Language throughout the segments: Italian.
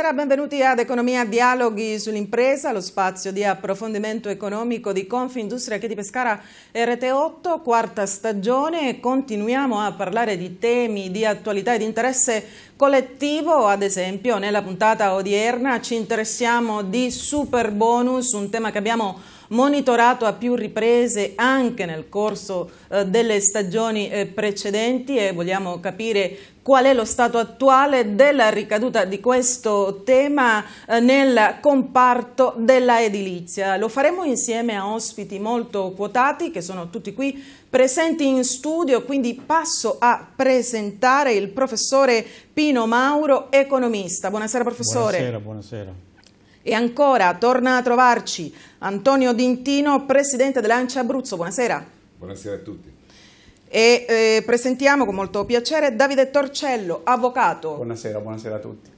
Buonasera, benvenuti ad Economia Dialoghi sull'impresa, lo spazio di approfondimento economico di Confindustria che di Pescara RT8, quarta stagione. Continuiamo a parlare di temi di attualità e di interesse collettivo, ad esempio nella puntata odierna ci interessiamo di super bonus, un tema che abbiamo monitorato a più riprese anche nel corso eh, delle stagioni eh, precedenti e vogliamo capire qual è lo stato attuale della ricaduta di questo tema eh, nel comparto della edilizia. Lo faremo insieme a ospiti molto quotati che sono tutti qui presenti in studio, quindi passo a presentare il professore Pino Mauro, economista. Buonasera professore. Buonasera, buonasera. E ancora torna a trovarci Antonio Dintino, presidente dell'Ancia Abruzzo. Buonasera. Buonasera a tutti. E eh, presentiamo con molto piacere Davide Torcello, avvocato. Buonasera, buonasera a tutti.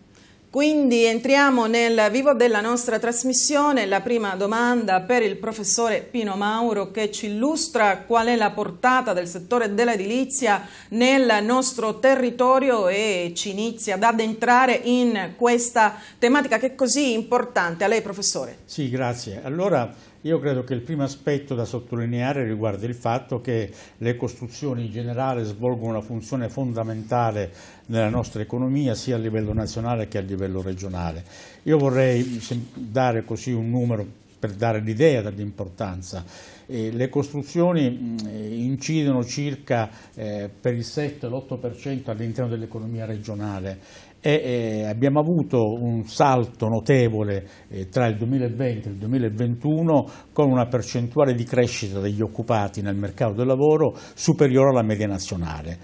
Quindi entriamo nel vivo della nostra trasmissione. La prima domanda per il professore Pino Mauro che ci illustra qual è la portata del settore dell'edilizia nel nostro territorio e ci inizia ad addentrare in questa tematica che è così importante. A lei professore. Sì, grazie. Allora io credo che il primo aspetto da sottolineare riguarda il fatto che le costruzioni in generale svolgono una funzione fondamentale nella nostra economia sia a livello nazionale che a livello regionale. Io vorrei dare così un numero per dare l'idea dell'importanza. Eh, le costruzioni eh, incidono circa eh, per il 7-8% all'interno dell'economia regionale e abbiamo avuto un salto notevole eh, tra il 2020 e il 2021 con una percentuale di crescita degli occupati nel mercato del lavoro superiore alla media nazionale.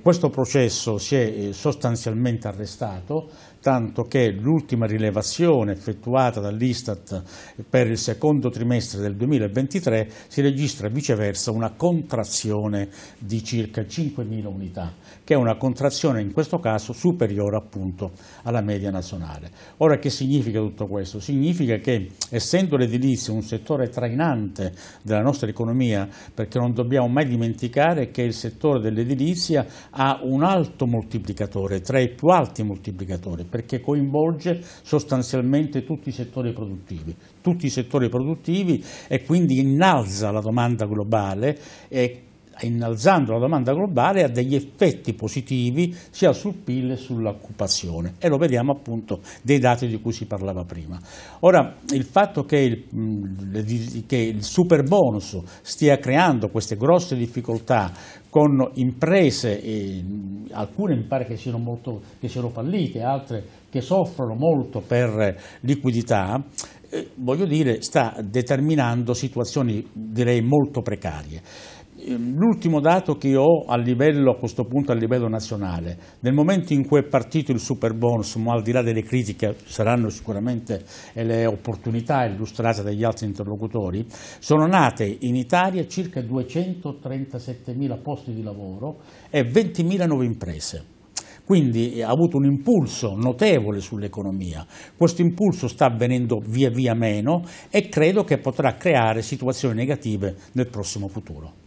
questo processo si è eh, sostanzialmente arrestato tanto che l'ultima rilevazione effettuata dall'Istat per il secondo trimestre del 2023 si registra viceversa una contrazione di circa 5.000 unità, che è una contrazione in questo caso superiore appunto alla media nazionale. Ora che significa tutto questo? Significa che essendo l'edilizia un settore trainante della nostra economia, perché non dobbiamo mai dimenticare che il settore dell'edilizia ha un alto moltiplicatore, tra i più alti moltiplicatori, perché coinvolge sostanzialmente tutti i settori produttivi, tutti i settori produttivi e quindi innalza la domanda globale e innalzando la domanda globale ha degli effetti positivi sia sul PIL che sull'occupazione e lo vediamo appunto dei dati di cui si parlava prima. Ora il fatto che il, mm, che il super bonus stia creando queste grosse difficoltà con imprese, eh, alcune mi pare che siano, molto, che siano fallite, altre che soffrono molto per liquidità, eh, voglio dire sta determinando situazioni direi molto precarie. Ehm, l'ultimo dato che ho a livello, a questo punto a livello nazionale, nel momento in cui è partito il super bonus, ma al di là delle critiche saranno sicuramente le opportunità illustrate dagli altri interlocutori, sono nate in Italia circa 237 mila posti di lavoro e 20 mila nuove imprese quindi eh, ha avuto un impulso notevole sull'economia. Questo impulso sta avvenendo via via meno e credo che potrà creare situazioni negative nel prossimo futuro.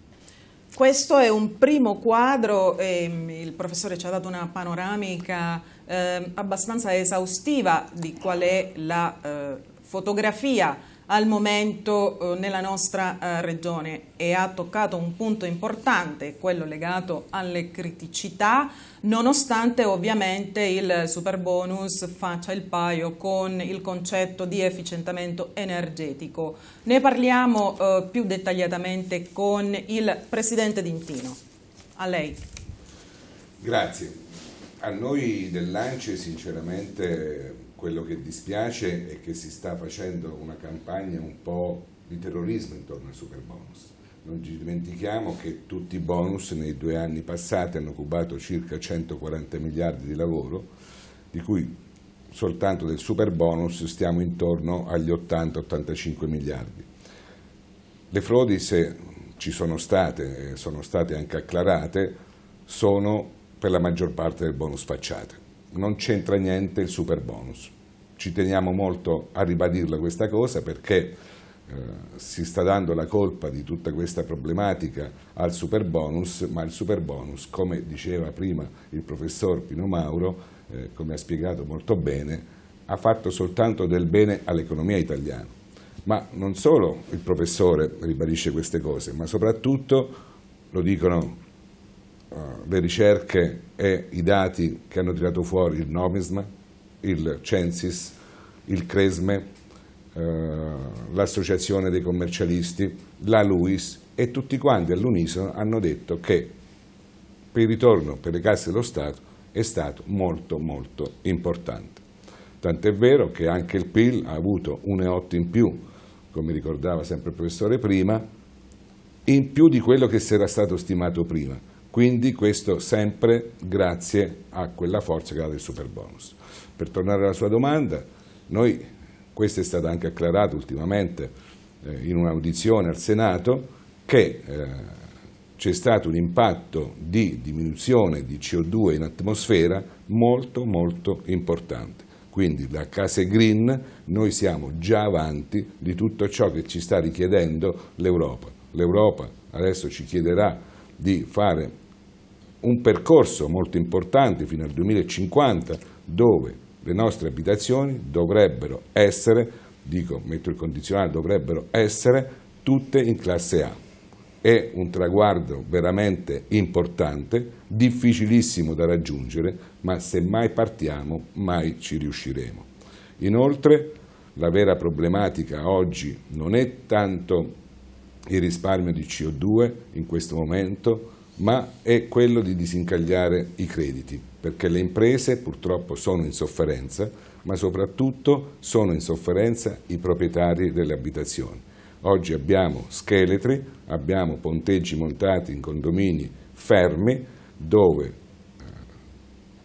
Questo è un primo quadro, ehm, il professore ci ha dato una panoramica ehm, abbastanza esaustiva di qual è la eh, fotografia al momento eh, nella nostra eh, regione e ha toccato un punto importante, quello legato alle criticità, nonostante ovviamente il super bonus faccia il paio con il concetto di efficientamento energetico. Ne parliamo eh, più dettagliatamente con il Presidente Dintino. A lei. Grazie. A noi dell'ANCE sinceramente quello che dispiace è che si sta facendo una campagna un po' di terrorismo intorno al super bonus. Non ci dimentichiamo che tutti i bonus nei due anni passati hanno cubato circa 140 miliardi di lavoro, di cui soltanto del super bonus stiamo intorno agli 80-85 miliardi. Le frodi, se ci sono state e sono state anche acclarate, sono per la maggior parte del bonus facciate. Non c'entra niente il super bonus ci teniamo molto a ribadirla questa cosa perché eh, si sta dando la colpa di tutta questa problematica al super bonus, ma il super bonus, come diceva prima il professor Pino Mauro, eh, come ha spiegato molto bene, ha fatto soltanto del bene all'economia italiana. Ma non solo il professore ribadisce queste cose, ma soprattutto lo dicono uh, le ricerche e i dati che hanno tirato fuori il Nomisma, il Censis, il Cresme, eh, l'Associazione dei commercialisti, la Luis e tutti quanti all'unisono hanno detto che il ritorno per le casse dello Stato è stato molto molto importante. Tant'è vero che anche il PIL ha avuto un e in più, come ricordava sempre il professore prima, in più di quello che si era stato stimato prima. Quindi questo sempre grazie a quella forza che ha del super bonus. Per tornare alla sua domanda, noi, questo è stato anche acclarato ultimamente eh, in un'audizione al Senato, che eh, c'è stato un impatto di diminuzione di CO2 in atmosfera molto molto importante. Quindi da Case Green noi siamo già avanti di tutto ciò che ci sta richiedendo l'Europa. L'Europa adesso ci chiederà di fare un percorso molto importante fino al 2050 dove le nostre abitazioni dovrebbero essere, dico metto il condizionale, dovrebbero essere tutte in classe A. È un traguardo veramente importante, difficilissimo da raggiungere, ma se mai partiamo mai ci riusciremo. Inoltre la vera problematica oggi non è tanto il risparmio di CO2 in questo momento, ma è quello di disincagliare i crediti, perché le imprese purtroppo sono in sofferenza, ma soprattutto sono in sofferenza i proprietari delle abitazioni. Oggi abbiamo scheletri, abbiamo ponteggi montati in condomini fermi, dove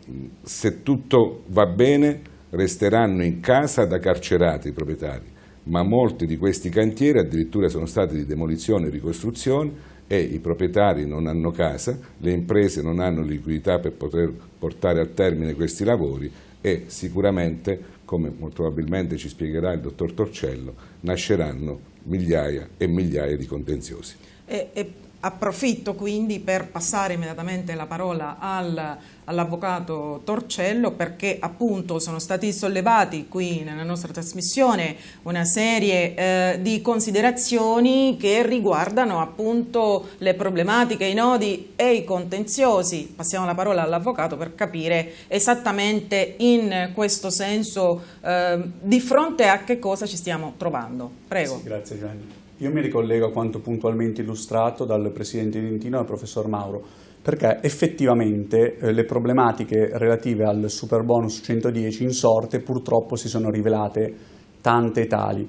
eh, se tutto va bene resteranno in casa da carcerati i proprietari, ma molti di questi cantieri addirittura sono stati di demolizione e ricostruzione e i proprietari non hanno casa, le imprese non hanno liquidità per poter portare a termine questi lavori e sicuramente, come molto probabilmente ci spiegherà il dottor Torcello, nasceranno migliaia e migliaia di contenziosi. E, e Approfitto quindi per passare immediatamente la parola al, all'avvocato Torcello perché appunto sono stati sollevati qui nella nostra trasmissione una serie eh, di considerazioni che riguardano appunto le problematiche, i nodi e i contenziosi. Passiamo la parola all'avvocato per capire esattamente in questo senso eh, di fronte a che cosa ci stiamo trovando. Prego. Sì, grazie Gianni. Io mi ricollego a quanto puntualmente illustrato dal Presidente Dentino e dal Professor Mauro, perché effettivamente eh, le problematiche relative al super bonus 110 in sorte purtroppo si sono rivelate tante tali.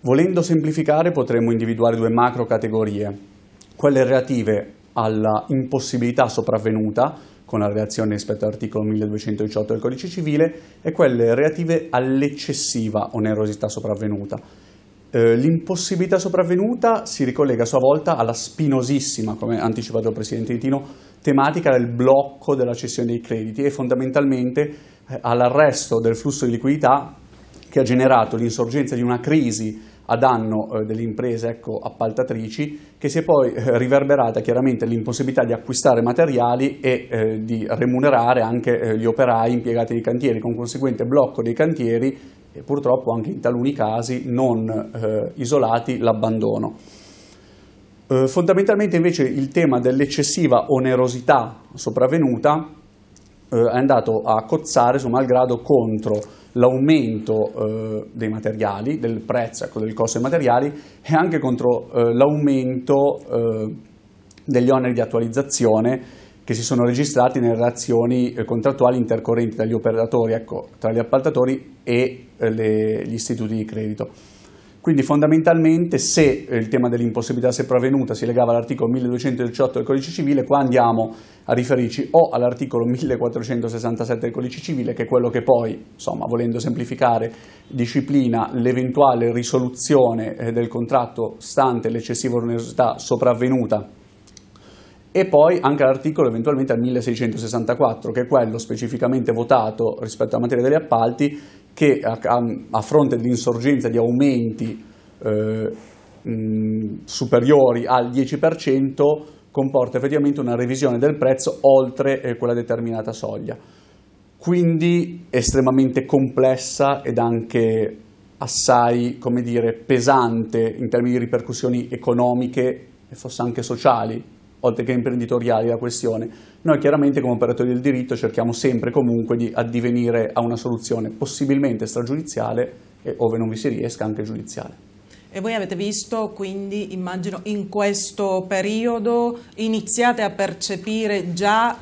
Volendo semplificare potremmo individuare due macro categorie, quelle relative alla impossibilità sopravvenuta, con la reazione rispetto all'articolo 1218 del Codice Civile, e quelle relative all'eccessiva onerosità sopravvenuta. Eh, l'impossibilità sopravvenuta si ricollega a sua volta alla spinosissima, come ha anticipato il Presidente Titino, tematica del blocco della cessione dei crediti e fondamentalmente eh, all'arresto del flusso di liquidità che ha generato l'insorgenza di una crisi a danno eh, delle imprese ecco, appaltatrici che si è poi riverberata chiaramente l'impossibilità di acquistare materiali e eh, di remunerare anche gli operai impiegati nei cantieri con conseguente blocco dei cantieri e purtroppo anche in taluni casi non eh, isolati l'abbandono. Eh, fondamentalmente invece il tema dell'eccessiva onerosità sopravvenuta eh, è andato a cozzare su malgrado contro l'aumento eh, dei materiali, del prezzo, ecco, del costo dei materiali e anche contro eh, l'aumento eh, degli oneri di attualizzazione che si sono registrati nelle relazioni eh, contrattuali intercorrenti dagli operatori, ecco, tra gli appaltatori e eh, le, gli istituti di credito. Quindi fondamentalmente se eh, il tema dell'impossibilità sopravvenuta si legava all'articolo 1218 del codice civile, qua andiamo a riferirci o all'articolo 1467 del codice civile, che è quello che poi, insomma, volendo semplificare, disciplina l'eventuale risoluzione del contratto stante l'eccessiva onerosità sopravvenuta e poi anche l'articolo eventualmente al 1664, che è quello specificamente votato rispetto alla materia degli appalti, che a, a, a fronte dell'insorgenza di aumenti eh, mh, superiori al 10%, comporta effettivamente una revisione del prezzo oltre eh, quella determinata soglia. Quindi estremamente complessa ed anche assai, come dire, pesante in termini di ripercussioni economiche e forse anche sociali oltre che imprenditoriali la questione. Noi chiaramente come operatori del diritto cerchiamo sempre comunque di addivenire a una soluzione possibilmente stragiudiziale e ove non vi si riesca anche giudiziale. E voi avete visto, quindi immagino in questo periodo iniziate a percepire già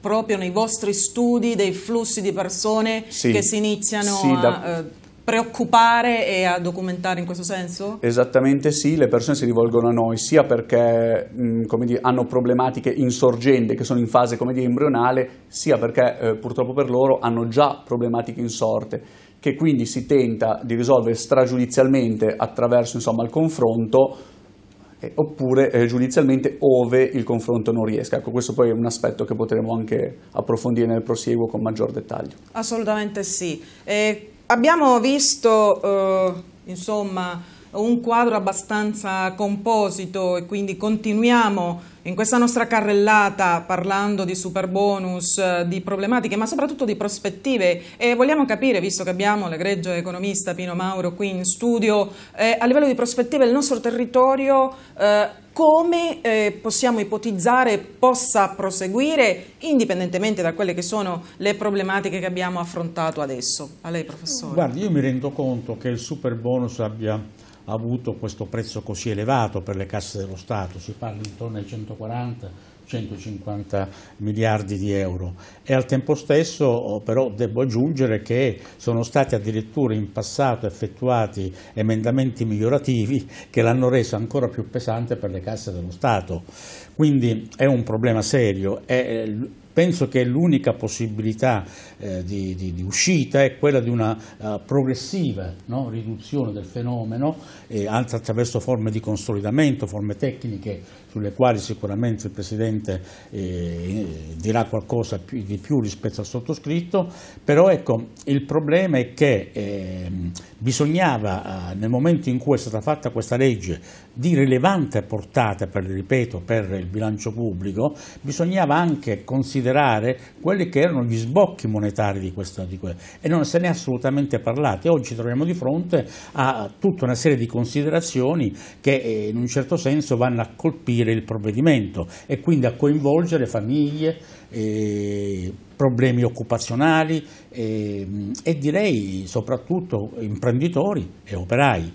proprio nei vostri studi dei flussi di persone sì, che si iniziano sì, a... Da... Eh, preoccupare e a documentare in questo senso? Esattamente sì, le persone si rivolgono a noi sia perché mh, mm, dire, hanno problematiche insorgenti che sono in fase dire, embrionale, sia perché eh, purtroppo per loro hanno già problematiche insorte che quindi si tenta di risolvere stragiudizialmente attraverso insomma, il confronto eh, oppure eh, giudizialmente ove il confronto non riesca. Ecco, questo poi è un aspetto che potremo anche approfondire nel prosieguo con maggior dettaglio. Assolutamente sì. E Abbiamo visto eh, insomma, un quadro abbastanza composito e quindi continuiamo in questa nostra carrellata parlando di super bonus, eh, di problematiche, ma soprattutto di prospettive e vogliamo capire, visto che abbiamo l'egregio economista Pino Mauro qui in studio, eh, a livello di prospettive il nostro territorio eh, come eh, possiamo ipotizzare possa proseguire indipendentemente da quelle che sono le problematiche che abbiamo affrontato adesso? A lei professore. Guardi, io mi rendo conto che il super bonus abbia avuto questo prezzo così elevato per le casse dello Stato, si parla intorno ai 140 150 miliardi di euro e al tempo stesso oh, però devo aggiungere che sono stati addirittura in passato effettuati emendamenti migliorativi che l'hanno reso ancora più pesante per le casse dello Stato. Quindi è un problema serio e eh, Penso che l'unica possibilità eh, di, di, di, uscita è quella di una uh, progressiva no? riduzione del fenomeno eh, attraverso forme di consolidamento, forme tecniche sulle quali sicuramente il Presidente eh, dirà qualcosa più, di più rispetto al sottoscritto, però ecco, il problema è che ehm, eh, bisognava nel momento in cui è stata fatta questa legge di rilevante portata, per, ripeto, per il bilancio pubblico, bisognava anche considerare considerare quelli che erano gli sbocchi monetari di questa, di questa e non se ne è assolutamente parlato. E oggi ci troviamo di fronte a tutta una serie di considerazioni che eh, in un certo senso vanno a colpire il provvedimento e quindi a coinvolgere famiglie, eh, problemi occupazionali eh, e direi soprattutto imprenditori e operai.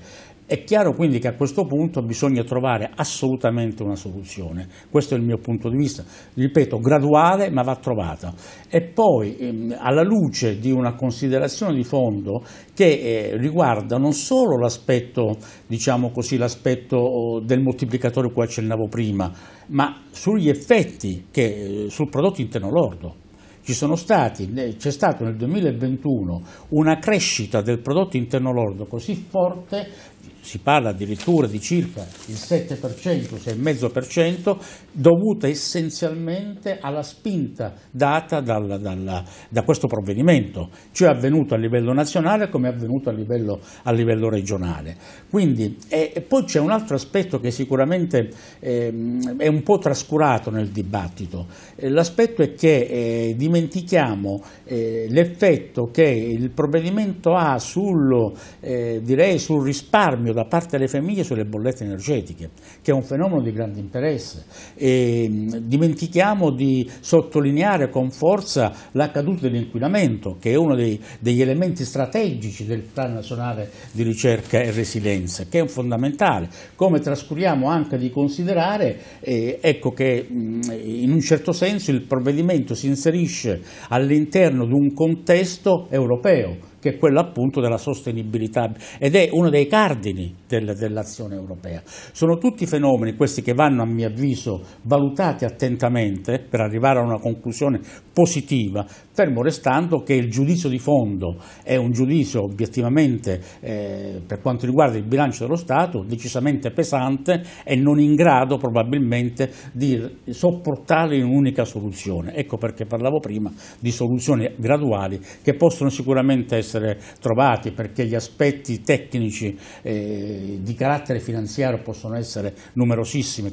È chiaro quindi che a questo punto bisogna trovare assolutamente una soluzione, questo è il mio punto di vista, ripeto graduale ma va trovata. E poi ehm, alla luce di una considerazione di fondo che eh, riguarda non solo l'aspetto diciamo oh, del moltiplicatore cui accennavo prima, ma sugli effetti che, eh, sul prodotto interno lordo c'è stata nel 2021 una crescita del prodotto interno lordo così forte si parla addirittura di circa il 7%, 6,5%, dovuta essenzialmente alla spinta data dalla, dalla, da questo provvedimento, cioè avvenuto a livello nazionale come è avvenuto a livello, a livello regionale. Quindi, e poi c'è un altro aspetto che sicuramente eh, è un po' trascurato nel dibattito, eh, l'aspetto è che eh, dimentichiamo eh, l'effetto che il provvedimento ha sul, eh, direi, sul risparmio risparmio da parte delle famiglie sulle bollette energetiche, che è un fenomeno di grande interesse. E, mm, dimentichiamo di sottolineare con forza la caduta dell'inquinamento, che è uno dei, degli elementi strategici del Plan Nazionale di Ricerca e Resilienza, che è un fondamentale, come trascuriamo anche di considerare eh, ecco che mm, in un certo senso il provvedimento si inserisce all'interno di un contesto europeo che è quello appunto della sostenibilità ed è uno dei cardini del, dell'azione europea. Sono tutti fenomeni, questi che vanno a mio avviso valutati attentamente per arrivare a una conclusione positiva, fermo restando che il giudizio di fondo è un giudizio obiettivamente eh, per quanto riguarda il bilancio dello Stato decisamente pesante e non in grado probabilmente di sopportare in un'unica soluzione. Ecco perché parlavo prima di soluzioni graduali che possono sicuramente essere trovate perché gli aspetti tecnici eh, di carattere finanziario possono essere numerosissimi.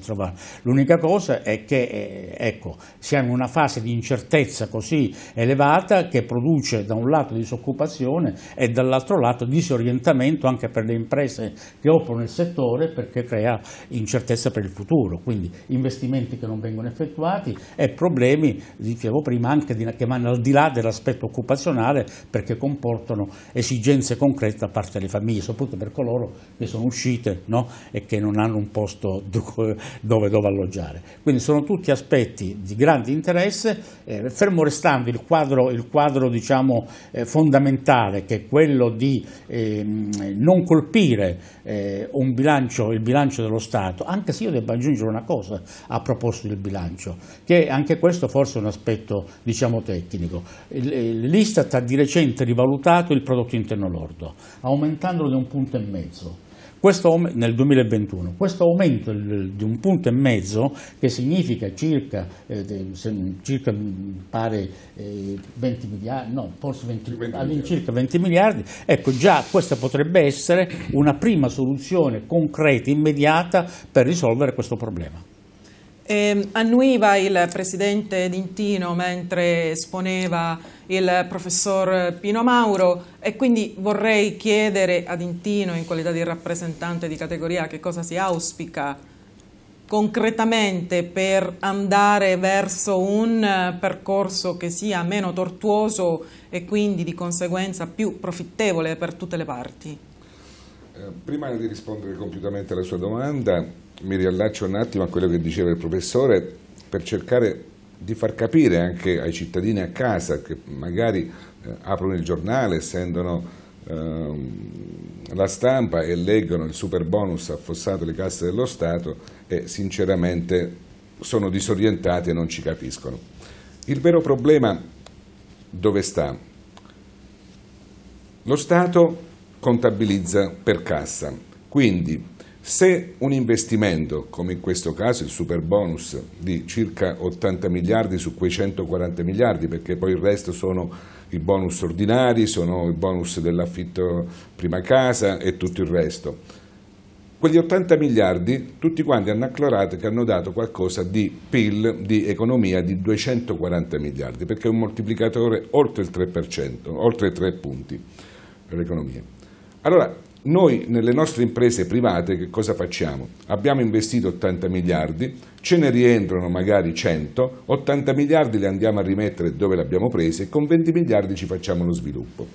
L'unica cosa è che eh, ecco, siamo in una fase di incertezza così elevata elevata che produce da un lato disoccupazione e dall'altro lato disorientamento anche per le imprese che operano nel settore perché crea incertezza per il futuro, quindi investimenti che non vengono effettuati e problemi, dicevo prima, anche di, che vanno al di là dell'aspetto occupazionale perché comportano esigenze concrete da parte delle famiglie, soprattutto per coloro che sono uscite no? e che non hanno un posto dove, dove alloggiare. Quindi sono tutti aspetti di grande interesse, eh, fermo restando il quadro quadro, il quadro diciamo, eh, fondamentale che è quello di eh, non colpire eh, bilancio, il bilancio dello Stato, anche se io debba aggiungere una cosa a proposito del bilancio, che anche questo forse è un aspetto diciamo, tecnico. Eh, L'Istat ha di recente rivalutato il prodotto interno lordo, aumentandolo di un punto e mezzo questo, nel 2021. Questo aumento di un punto e mezzo, che significa circa, eh, circa mm, pare, eh, 20 miliardi, no, forse 20, 20 all'incirca 20 miliardi, ecco già questa potrebbe essere una prima soluzione concreta, immediata per risolvere questo problema. Eh, annuiva il presidente Dintino mentre esponeva il professor Pino Mauro e quindi vorrei chiedere ad Intino in qualità di rappresentante di categoria che cosa si auspica concretamente per andare verso un percorso che sia meno tortuoso e quindi di conseguenza più profittevole per tutte le parti? Eh, prima di rispondere compiutamente alla sua domanda mi riallaccio un attimo a quello che diceva il professore per cercare di far capire anche ai cittadini a casa che magari eh, aprono il giornale, sentono ehm, la stampa e leggono il super bonus affossato le casse dello Stato e sinceramente sono disorientati e non ci capiscono. Il vero problema dove sta? Lo Stato contabilizza per cassa, quindi se un investimento, come in questo caso il super bonus di circa 80 miliardi su quei 140 miliardi, perché poi il resto sono i bonus ordinari, sono i bonus dell'affitto prima casa e tutto il resto, quegli 80 miliardi tutti quanti hanno acclarato che hanno dato qualcosa di PIL, di economia di 240 miliardi, perché è un moltiplicatore oltre il 3%, oltre 3 punti per l'economia. Allora, noi nelle nostre imprese private che cosa facciamo? Abbiamo investito 80 miliardi, ce ne rientrano magari 100, 80 miliardi li andiamo a rimettere dove li abbiamo presi e con 20 miliardi ci facciamo lo sviluppo.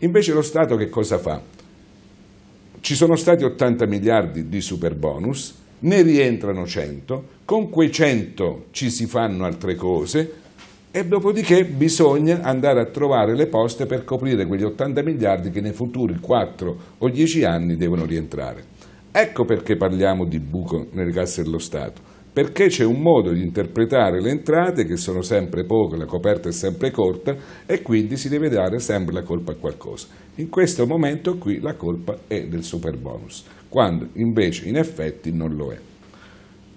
Invece lo Stato che cosa fa? Ci sono stati 80 miliardi di super bonus, ne rientrano 100, con quei 100 ci si fanno altre cose, e dopodiché bisogna andare a trovare le poste per coprire quegli 80 miliardi che nei futuri 4 o 10 anni devono rientrare. Ecco perché parliamo di buco nelle casse dello Stato, perché c'è un modo di interpretare le entrate che sono sempre poche, la coperta è sempre corta e quindi si deve dare sempre la colpa a qualcosa. In questo momento qui la colpa è del super bonus, quando invece in effetti non lo è.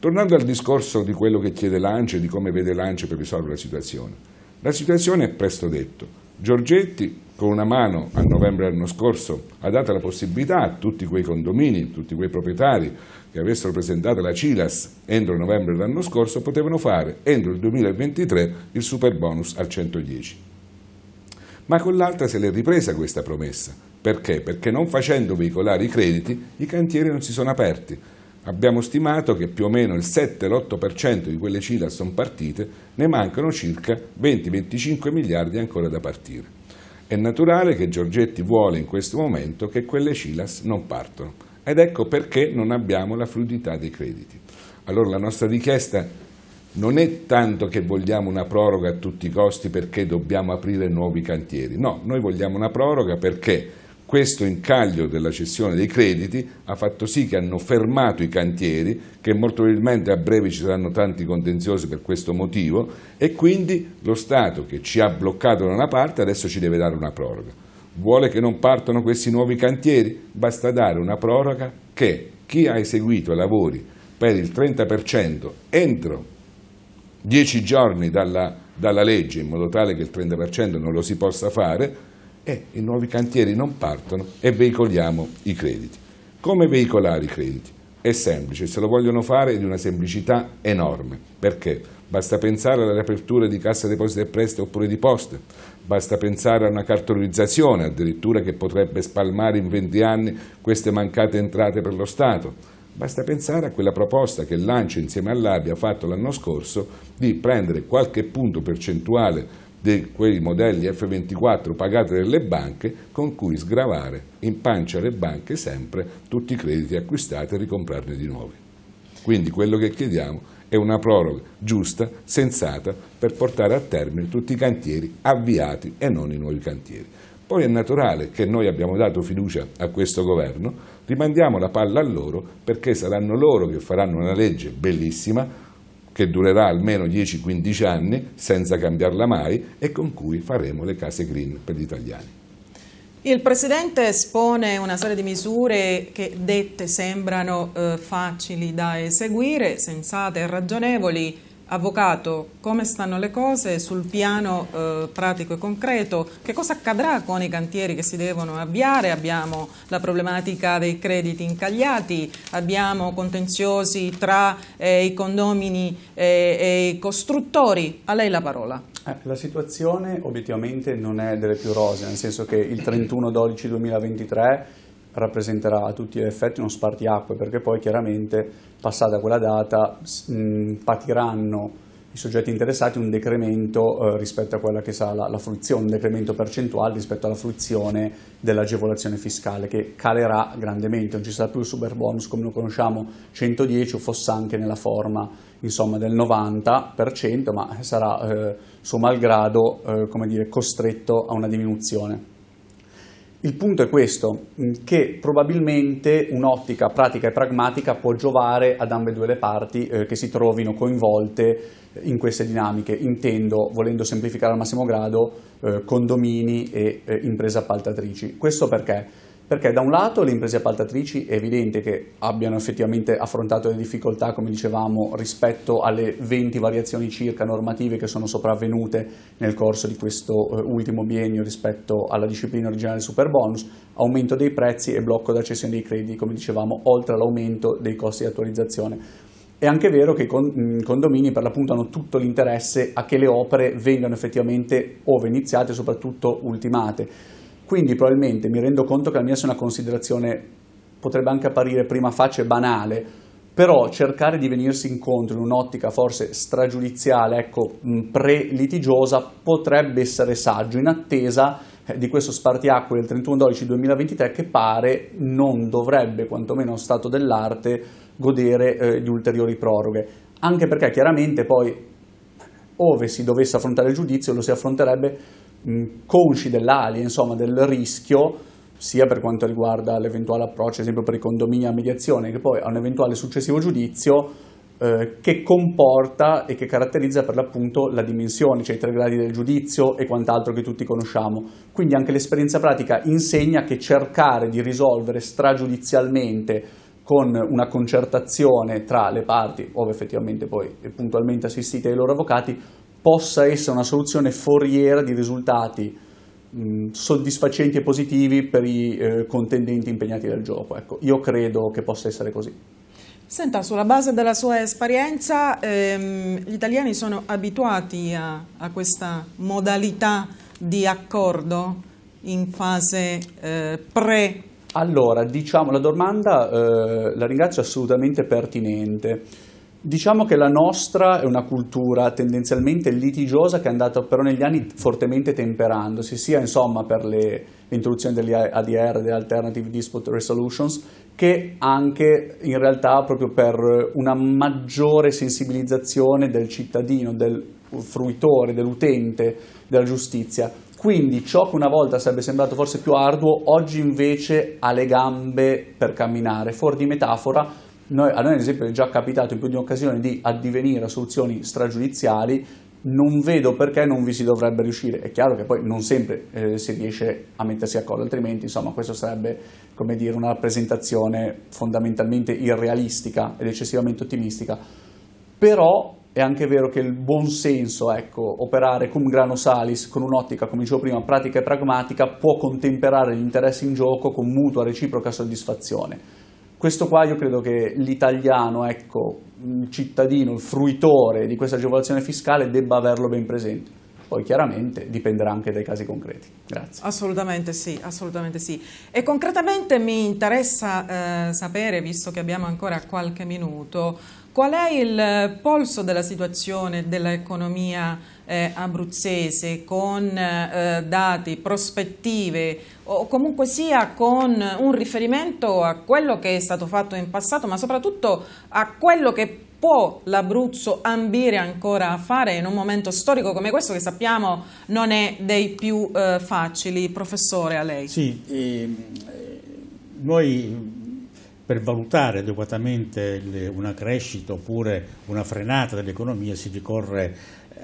Tornando al discorso di quello che chiede Lance e di come vede Lance per risolvere la situazione, la situazione è presto detto. Giorgetti con una mano a novembre dell'anno scorso ha dato la possibilità a tutti quei condomini, tutti quei proprietari che avessero presentato la CILAS entro novembre dell'anno scorso potevano fare entro il 2023 il super bonus al 110 ma con l'altra se l'è ripresa questa promessa. Perché? Perché non facendo veicolare i crediti i cantieri non si sono aperti. Abbiamo stimato che più o meno il 7-8% di quelle CILA sono partite, ne mancano circa 20-25 miliardi ancora da partire. È naturale che Giorgetti vuole in questo momento che quelle CILAS non partano ed ecco perché non abbiamo la fluidità dei crediti. Allora la nostra richiesta non è tanto che vogliamo una proroga a tutti i costi perché dobbiamo aprire nuovi cantieri, no, noi vogliamo una proroga perché questo incaglio della cessione dei crediti ha fatto sì che hanno fermato i cantieri, che molto probabilmente a breve ci saranno tanti contenziosi per questo motivo e quindi lo Stato che ci ha bloccato da una parte adesso ci deve dare una proroga. Vuole che non partano questi nuovi cantieri? Basta dare una proroga che chi ha eseguito i lavori per il 30% entro 10 giorni dalla, dalla legge, in modo tale che il 30% non lo si possa fare, e i nuovi cantieri non partono e veicoliamo i crediti. Come veicolare i crediti? È semplice, se lo vogliono fare è di una semplicità enorme. Perché? Basta pensare alla riapertura di Cassa Depositi e Prestiti oppure di Poste, basta pensare a una cartolarizzazione addirittura che potrebbe spalmare in 20 anni queste mancate entrate per lo Stato. Basta pensare a quella proposta che Lancio insieme all'ABI ha fatto l'anno scorso di prendere qualche punto percentuale di quei modelli F24 pagati dalle banche con cui sgravare in pancia alle banche sempre tutti i crediti acquistati e ricomprarne di nuovi. Quindi quello che chiediamo è una proroga giusta, sensata, per portare a termine tutti i cantieri avviati e non i nuovi cantieri. Poi è naturale che noi abbiamo dato fiducia a questo governo, rimandiamo la palla a loro perché saranno loro che faranno una legge bellissima, che durerà almeno 10-15 anni senza cambiarla mai e con cui faremo le case green per gli italiani. Il Presidente espone una serie di misure che dette sembrano eh, facili da eseguire, sensate e ragionevoli, Avvocato, come stanno le cose sul piano eh, pratico e concreto? Che cosa accadrà con i cantieri che si devono avviare? Abbiamo la problematica dei crediti incagliati, abbiamo contenziosi tra eh, i condomini eh, e i costruttori. A lei la parola. Eh, la situazione obiettivamente non è delle più rose, nel senso che il 31 12 2023 rappresenterà a tutti gli effetti uno spartiacque perché poi chiaramente passata quella data mh, patiranno i soggetti interessati un decremento eh, rispetto a quella che sarà la, la, fruizione, un decremento percentuale rispetto alla fruizione dell'agevolazione fiscale che calerà grandemente, non ci sarà più il super bonus come lo conosciamo 110 o fosse anche nella forma insomma, del 90%, ma sarà eh, suo malgrado eh, dire, costretto a una diminuzione. Il punto è questo, mm, che probabilmente un'ottica pratica e pragmatica può giovare ad ambedue le parti eh, che si trovino coinvolte eh, in queste dinamiche, intendo, volendo semplificare al massimo grado, eh, condomini e eh, imprese appaltatrici. Questo perché? Perché da un lato le imprese appaltatrici è evidente che abbiano effettivamente affrontato le difficoltà, come dicevamo, rispetto alle 20 variazioni circa normative che sono sopravvenute nel corso di questo eh, ultimo biennio rispetto alla disciplina originale del super bonus, aumento dei prezzi e blocco d'accessione dei crediti, come dicevamo, oltre all'aumento dei costi di attualizzazione. È anche vero che i condomini per l'appunto hanno tutto l'interesse a che le opere vengano effettivamente ove iniziate e soprattutto ultimate quindi probabilmente mi rendo conto che la mia sia una considerazione, potrebbe anche apparire prima faccia banale, però cercare di venirsi incontro in un'ottica forse stragiudiziale, ecco, pre-litigiosa, potrebbe essere saggio in attesa eh, di questo spartiacque del 31-12-2023 che pare non dovrebbe, quantomeno stato dell'arte, godere eh, di ulteriori proroghe. Anche perché chiaramente poi, ove si dovesse affrontare il giudizio, lo si affronterebbe Mm, consci dell'ALI, insomma del rischio, sia per quanto riguarda l'eventuale approccio, ad esempio per i condomini a mediazione, che poi a un eventuale successivo giudizio, eh, che comporta e che caratterizza per l'appunto la dimensione, cioè i tre gradi del giudizio e quant'altro che tutti conosciamo. Quindi anche l'esperienza pratica insegna che cercare di risolvere stragiudizialmente con una concertazione tra le parti, ove effettivamente poi puntualmente assistite ai loro avvocati, possa essere una soluzione foriera di risultati mh, soddisfacenti e positivi per i eh, contendenti impegnati nel gioco. Ecco, io credo che possa essere così. Senta, sulla base della sua esperienza, ehm, gli italiani sono abituati a, a, questa modalità di accordo in fase eh, pre? Allora, diciamo, la domanda eh, la ringrazio assolutamente pertinente. Diciamo che la nostra è una cultura tendenzialmente litigiosa che è andata però negli anni fortemente temperandosi, sia insomma per l'introduzione degli ADR, delle Alternative Dispute Resolutions, che anche in realtà proprio per una maggiore sensibilizzazione del cittadino, del fruitore, dell'utente della giustizia. Quindi ciò che una volta sarebbe sembrato forse più arduo, oggi invece ha le gambe per camminare. Fuori di metafora, noi, a noi ad esempio è già capitato in più di un'occasione di addivenire a soluzioni stragiudiziali, non vedo perché non vi si dovrebbe riuscire. È chiaro che poi non sempre eh, si riesce a mettersi d'accordo, altrimenti insomma questo sarebbe come dire, una rappresentazione fondamentalmente irrealistica ed eccessivamente ottimistica. Però è anche vero che il buon senso, ecco, operare cum grano salis con un'ottica, come dicevo prima, pratica e pragmatica, può contemperare gli interessi in gioco con mutua reciproca soddisfazione. Questo qua io credo che l'italiano, ecco, il cittadino, il fruitore di questa agevolazione fiscale debba averlo ben presente poi chiaramente dipenderà anche dai casi concreti. Grazie. Assolutamente sì, assolutamente sì. E concretamente mi interessa eh, sapere, visto che abbiamo ancora qualche minuto, Qual è il eh, polso della situazione dell'economia eh, abruzzese con eh, dati, prospettive o comunque sia con un riferimento a quello che è stato fatto in passato ma soprattutto a quello che può l'Abruzzo ambire ancora a fare in un momento storico come questo che sappiamo non è dei più eh, facili. Professore, a lei. Sì, ehm, noi per valutare adeguatamente le, una crescita oppure una frenata dell'economia si ricorre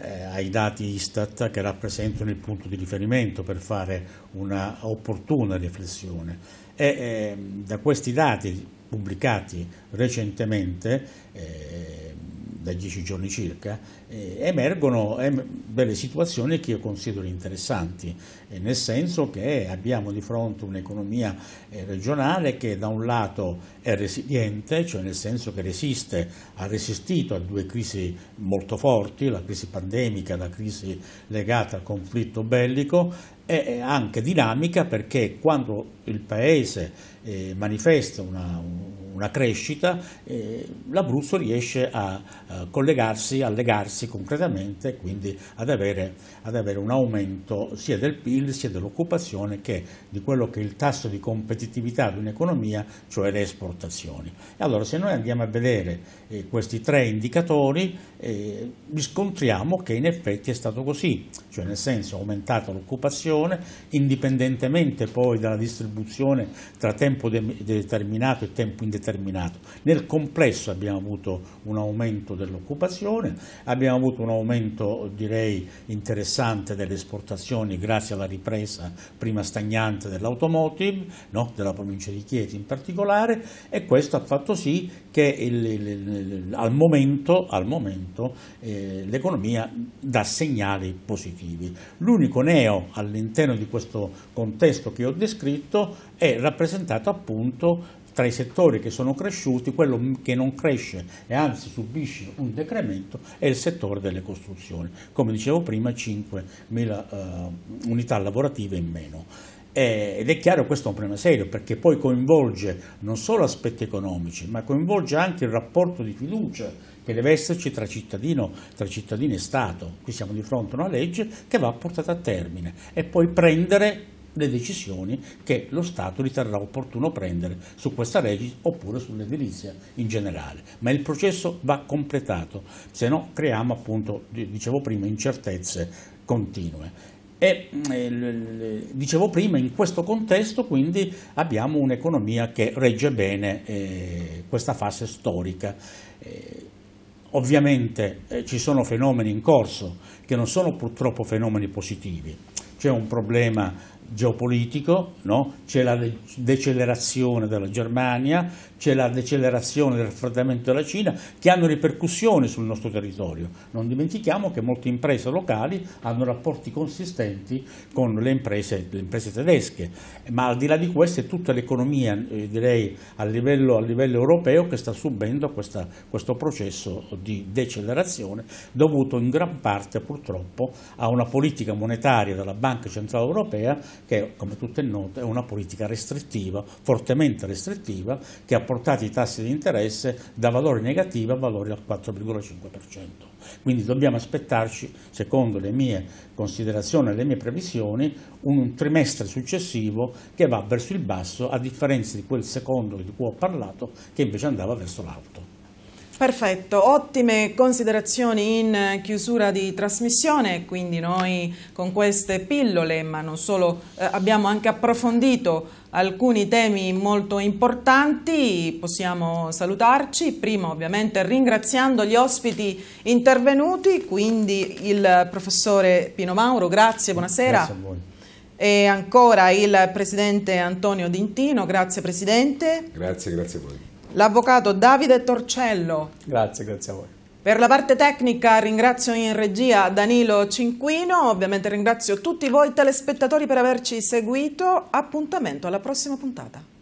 eh, ai dati Istat che rappresentano il punto di riferimento per fare una opportuna riflessione. E, eh, da questi dati pubblicati recentemente eh, da dieci giorni circa, eh, emergono em, delle situazioni che io considero interessanti, eh, nel senso che abbiamo di fronte un'economia eh, regionale che da un lato è resiliente, cioè nel senso che resiste, ha resistito a due crisi molto forti, la crisi pandemica, la crisi legata al conflitto bellico, è anche dinamica perché quando il Paese eh, manifesta una, un, una crescita, eh, l'Abruzzo riesce a eh, collegarsi, a legarsi concretamente, quindi ad avere, ad avere, un aumento sia del PIL sia dell'occupazione che di quello che è il tasso di competitività di un'economia, cioè le esportazioni. E allora se noi andiamo a vedere eh, questi tre indicatori eh, riscontriamo che in effetti è stato così, cioè nel senso è aumentata l'occupazione indipendentemente poi dalla distribuzione tra tempo de determinato e tempo indeterminato determinato. Nel complesso abbiamo avuto un aumento dell'occupazione, abbiamo avuto un aumento direi interessante delle esportazioni grazie alla ripresa prima stagnante dell'automotive, no? della provincia di Chieti in particolare e questo ha fatto sì che il, il, il, al momento, momento eh, l'economia dà segnali positivi. L'unico neo all'interno di questo contesto che ho descritto è rappresentato appunto tra i settori che sono cresciuti, quello che non cresce e anzi subisce un decremento è il settore delle costruzioni. Come dicevo prima, 5.000 uh, eh, unità lavorative in meno. ed è chiaro questo è un problema serio perché poi coinvolge non solo aspetti economici, ma coinvolge anche il rapporto di fiducia che deve esserci tra cittadino, tra cittadino e Stato. Qui siamo di fronte a una legge che va portata a termine e poi prendere le decisioni che lo Stato riterrà opportuno prendere su questa legge oppure sull'edilizia in generale. Ma il processo va completato, se no creiamo appunto, dicevo prima, incertezze continue. E mm, eh, dicevo prima, in questo contesto quindi abbiamo un'economia che regge bene eh, questa fase storica. Eh, ovviamente ci sono fenomeni in corso che non sono purtroppo fenomeni positivi. C'è un problema geopolitico, no? c'è la decelerazione della Germania, c'è la decelerazione del raffreddamento della Cina che hanno ripercussioni sul nostro territorio. Non dimentichiamo che molte imprese locali hanno rapporti consistenti con le imprese, le imprese tedesche, ma al di là di questo è tutta l'economia eh, direi a livello, a livello, europeo che sta subendo questa, questo processo di decelerazione dovuto in gran parte purtroppo a una politica monetaria della Banca Centrale Europea che come tutto è noto è una politica restrittiva, fortemente restrittiva, che ha portato i tassi di interesse da valore negativo a valore al 4,5%. Quindi dobbiamo aspettarci, secondo le mie considerazioni e le mie previsioni, un trimestre successivo che va verso il basso, a differenza di quel secondo di cui ho parlato, che invece andava verso l'alto. Perfetto, ottime considerazioni in chiusura di trasmissione, quindi noi con queste pillole, ma non solo, eh, abbiamo anche approfondito alcuni temi molto importanti, possiamo salutarci, prima ovviamente ringraziando gli ospiti intervenuti, quindi il professore Pino Mauro, grazie, buonasera. Grazie a voi. E ancora il presidente Antonio Dintino, grazie presidente. Grazie, grazie a voi. L'avvocato Davide Torcello. Grazie, grazie a voi. Per la parte tecnica ringrazio in regia Danilo Cinquino, ovviamente ringrazio tutti voi telespettatori per averci seguito, appuntamento alla prossima puntata.